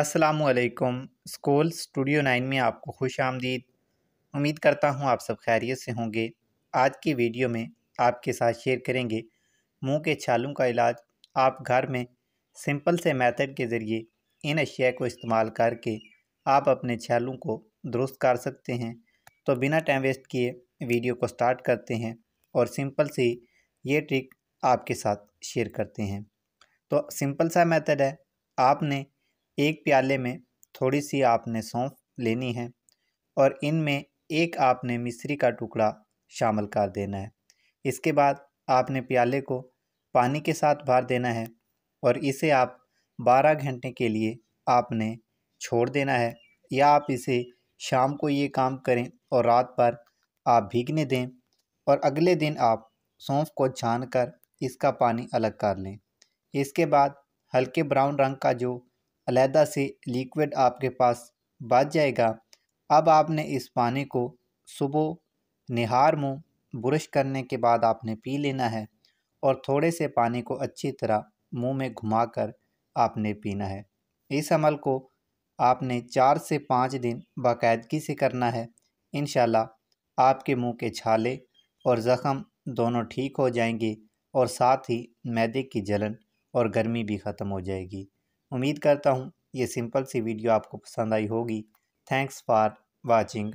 असलकुम school studio nine में आपको खुश आमदीद उम्मीद करता हूँ आप सब खैरियत से होंगे आज की वीडियो में आपके साथ शेयर करेंगे मुंह के छालों का इलाज आप घर में सिंपल से मेथड के ज़रिए इन अशिया को इस्तेमाल करके आप अपने छालों को दुरुस्त कर सकते हैं तो बिना टाइम वेस्ट किए वीडियो को स्टार्ट करते हैं और सिंपल सी ये ट्रिक आपके साथ शेयर करते हैं तो सिंपल सा मैथड है आपने एक प्याले में थोड़ी सी आपने सौंफ लेनी है और इनमें एक आपने मिश्री का टुकड़ा शामिल कर देना है इसके बाद आपने प्याले को पानी के साथ भर देना है और इसे आप 12 घंटे के लिए आपने छोड़ देना है या आप इसे शाम को ये काम करें और रात पर आप भीगने दें और अगले दिन आप सौंफ को छान कर इसका पानी अलग कर लें इसके बाद हल्के ब्राउन रंग का जो अलहदा से लिक्विड आपके पास बच जाएगा अब आपने इस पानी को सुबह निहार मुँह ब्रश करने के बाद आपने पी लेना है और थोड़े से पानी को अच्छी तरह मुंह में घुमाकर आपने पीना है इस अमल को आपने चार से पाँच दिन बाकायदगी से करना है इन आपके मुंह के छाले और ज़ख़म दोनों ठीक हो जाएंगे और साथ ही मैदे की जलन और गर्मी भी ख़त्म हो जाएगी उम्मीद करता हूँ ये सिंपल सी वीडियो आपको पसंद आई होगी थैंक्स फॉर वाचिंग